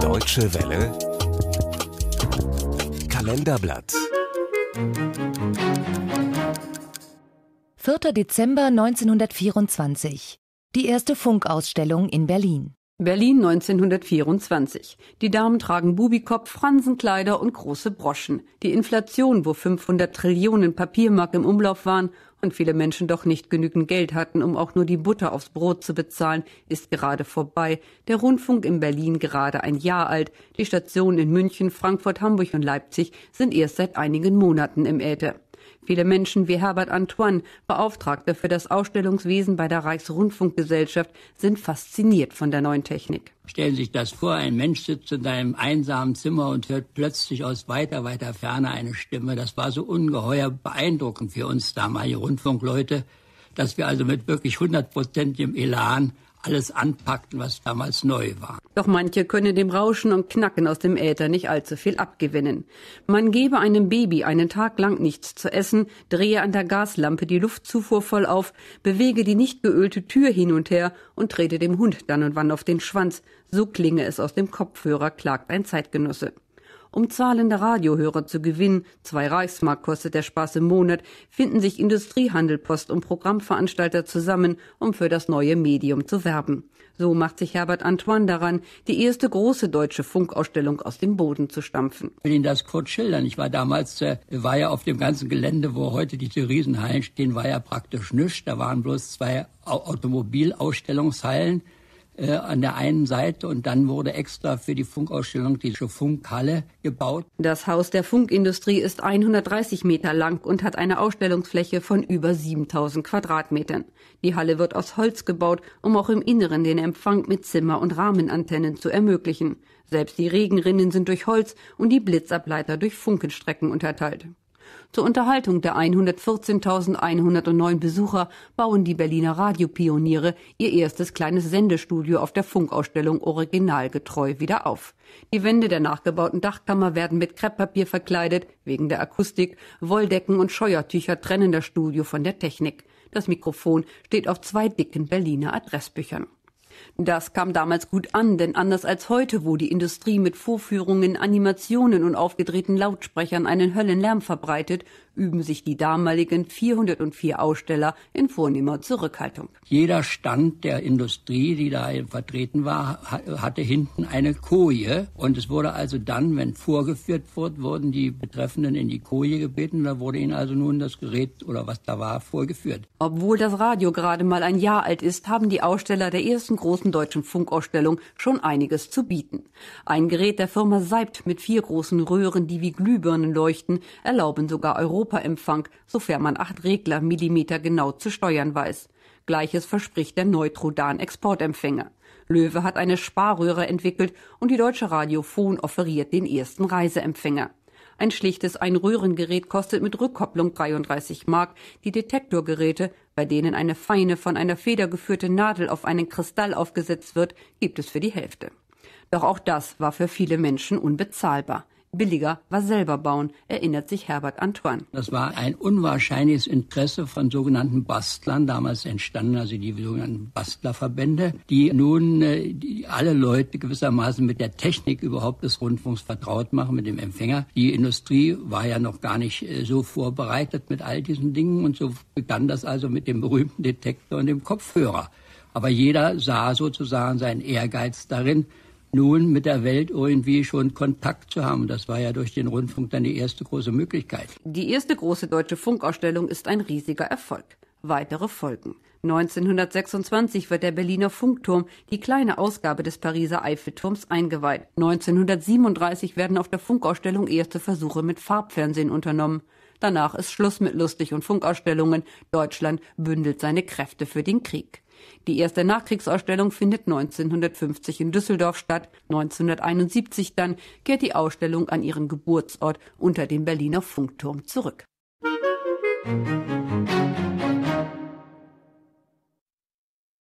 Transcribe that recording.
Deutsche Welle Kalenderblatt 4. Dezember 1924 Die erste Funkausstellung in Berlin Berlin 1924. Die Damen tragen Bubikopf, Fransenkleider und große Broschen. Die Inflation, wo 500 Trillionen Papiermark im Umlauf waren und viele Menschen doch nicht genügend Geld hatten, um auch nur die Butter aufs Brot zu bezahlen, ist gerade vorbei. Der Rundfunk in Berlin gerade ein Jahr alt. Die Stationen in München, Frankfurt, Hamburg und Leipzig sind erst seit einigen Monaten im Äther. Viele Menschen wie Herbert Antoine, Beauftragter für das Ausstellungswesen bei der Reichsrundfunkgesellschaft, sind fasziniert von der neuen Technik. Stellen Sie sich das vor, ein Mensch sitzt in seinem einsamen Zimmer und hört plötzlich aus weiter, weiter Ferne eine Stimme. Das war so ungeheuer beeindruckend für uns damalige Rundfunkleute, dass wir also mit wirklich hundertprozentigem Elan alles anpackten, was damals neu war. Doch manche können dem Rauschen und Knacken aus dem Äther nicht allzu viel abgewinnen. Man gebe einem Baby einen Tag lang nichts zu essen, drehe an der Gaslampe die Luftzufuhr voll auf, bewege die nicht geölte Tür hin und her und trete dem Hund dann und wann auf den Schwanz. So klinge es aus dem Kopfhörer, klagt ein Zeitgenosse. Um zahlende Radiohörer zu gewinnen, zwei Reichsmark kostet der Spaß im Monat, finden sich Industriehandelpost und Programmveranstalter zusammen, um für das neue Medium zu werben. So macht sich Herbert Antoine daran, die erste große deutsche Funkausstellung aus dem Boden zu stampfen. Ich will Ihnen das kurz schildern. Ich war damals, äh, war ja auf dem ganzen Gelände, wo heute diese Riesenhallen stehen, war ja praktisch nichts. Da waren bloß zwei Automobilausstellungshallen äh, an der einen Seite und dann wurde extra für die Funkausstellung die Funkhalle gebaut. Das Haus der Funkindustrie ist 130 Meter lang und hat eine Ausstellungsfläche von über 7000 Quadratmetern. Die Halle wird aus Holz gebaut, um auch im Inneren den Empfang mit Zimmer- und Rahmenantennen zu ermöglichen. Selbst die Regenrinnen sind durch Holz und die Blitzableiter durch Funkenstrecken unterteilt. Zur Unterhaltung der 114.109 Besucher bauen die Berliner Radiopioniere ihr erstes kleines Sendestudio auf der Funkausstellung originalgetreu wieder auf. Die Wände der nachgebauten Dachkammer werden mit Krepppapier verkleidet, wegen der Akustik, Wolldecken und Scheuertücher trennen das Studio von der Technik. Das Mikrofon steht auf zwei dicken Berliner Adressbüchern. Das kam damals gut an, denn anders als heute, wo die Industrie mit Vorführungen, Animationen und aufgedrehten Lautsprechern einen Höllenlärm verbreitet, üben sich die damaligen 404 Aussteller in vornehmer Zurückhaltung. Jeder Stand der Industrie, die da vertreten war, hatte hinten eine Koje. Und es wurde also dann, wenn vorgeführt wurde, wurden die Betreffenden in die Koje gebeten. Da wurde ihnen also nun das Gerät oder was da war vorgeführt. Obwohl das Radio gerade mal ein Jahr alt ist, haben die Aussteller der ersten großen deutschen Funkausstellung schon einiges zu bieten. Ein Gerät der Firma Seibt mit vier großen Röhren, die wie Glühbirnen leuchten, erlauben sogar Europa Europaempfang, sofern man acht Regler millimetergenau zu steuern weiß. Gleiches verspricht der Neutrodan-Exportempfänger. Löwe hat eine Sparröhre entwickelt und die Deutsche Radiophon offeriert den ersten Reiseempfänger. Ein schlichtes Einröhrengerät kostet mit Rückkopplung 33 Mark. Die Detektorgeräte, bei denen eine feine, von einer Feder geführte Nadel auf einen Kristall aufgesetzt wird, gibt es für die Hälfte. Doch auch das war für viele Menschen unbezahlbar billiger war selber bauen, erinnert sich Herbert Antoine. Das war ein unwahrscheinliches Interesse von sogenannten Bastlern, damals entstanden also die sogenannten Bastlerverbände, die nun äh, die alle Leute gewissermaßen mit der Technik überhaupt des Rundfunks vertraut machen, mit dem Empfänger. Die Industrie war ja noch gar nicht äh, so vorbereitet mit all diesen Dingen und so begann das also mit dem berühmten Detektor und dem Kopfhörer. Aber jeder sah sozusagen seinen Ehrgeiz darin, nun mit der Welt irgendwie schon Kontakt zu haben. Das war ja durch den Rundfunk dann die erste große Möglichkeit. Die erste große deutsche Funkausstellung ist ein riesiger Erfolg. Weitere folgen. 1926 wird der Berliner Funkturm, die kleine Ausgabe des Pariser Eiffelturms, eingeweiht. 1937 werden auf der Funkausstellung erste Versuche mit Farbfernsehen unternommen. Danach ist Schluss mit Lustig- und Funkausstellungen. Deutschland bündelt seine Kräfte für den Krieg. Die erste Nachkriegsausstellung findet 1950 in Düsseldorf statt. 1971 dann kehrt die Ausstellung an ihren Geburtsort unter dem Berliner Funkturm zurück. Musik